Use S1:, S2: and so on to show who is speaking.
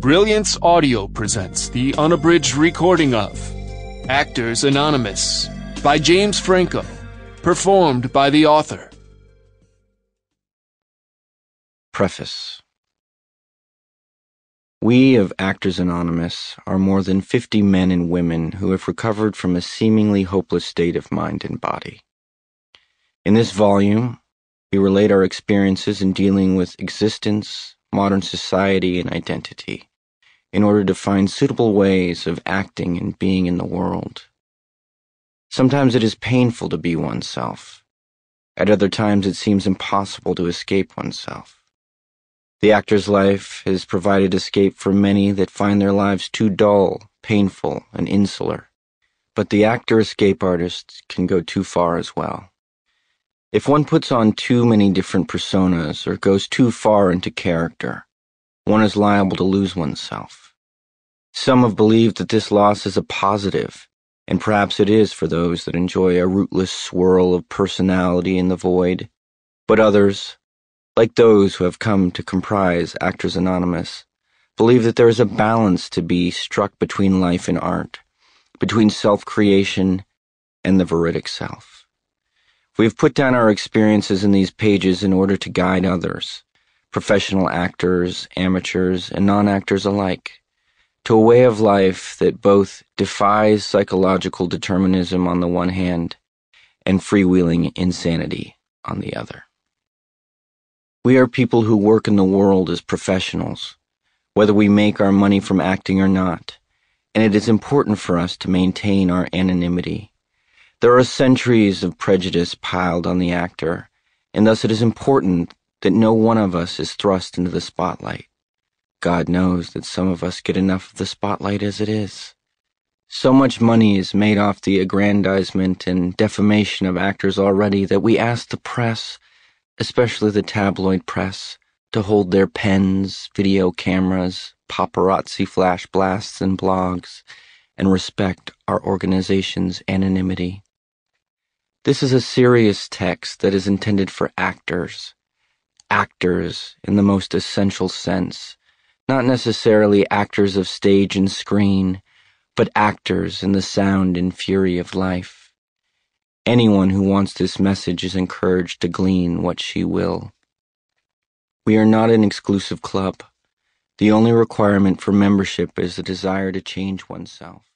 S1: Brilliance Audio presents the unabridged recording of Actors Anonymous by James Franco, performed by the author. Preface We of Actors Anonymous are more than 50 men and women who have recovered from a seemingly hopeless state of mind and body. In this volume, we relate our experiences in dealing with existence, modern society, and identity in order to find suitable ways of acting and being in the world. Sometimes it is painful to be oneself. At other times, it seems impossible to escape oneself. The actor's life has provided escape for many that find their lives too dull, painful, and insular. But the actor escape artist can go too far as well. If one puts on too many different personas or goes too far into character, one is liable to lose oneself. Some have believed that this loss is a positive, and perhaps it is for those that enjoy a rootless swirl of personality in the void. But others, like those who have come to comprise Actors Anonymous, believe that there is a balance to be struck between life and art, between self creation and the veridic self. We have put down our experiences in these pages in order to guide others, professional actors, amateurs, and non actors alike, to a way of life that both defies psychological determinism on the one hand and freewheeling insanity on the other. We are people who work in the world as professionals, whether we make our money from acting or not, and it is important for us to maintain our anonymity. There are centuries of prejudice piled on the actor, and thus it is important that no one of us is thrust into the spotlight. God knows that some of us get enough of the spotlight as it is. So much money is made off the aggrandizement and defamation of actors already that we ask the press, especially the tabloid press, to hold their pens, video cameras, paparazzi flash blasts, and blogs, and respect our organization's anonymity. This is a serious text that is intended for actors actors in the most essential sense, not necessarily actors of stage and screen, but actors in the sound and fury of life. Anyone who wants this message is encouraged to glean what she will. We are not an exclusive club. The only requirement for membership is the desire to change oneself.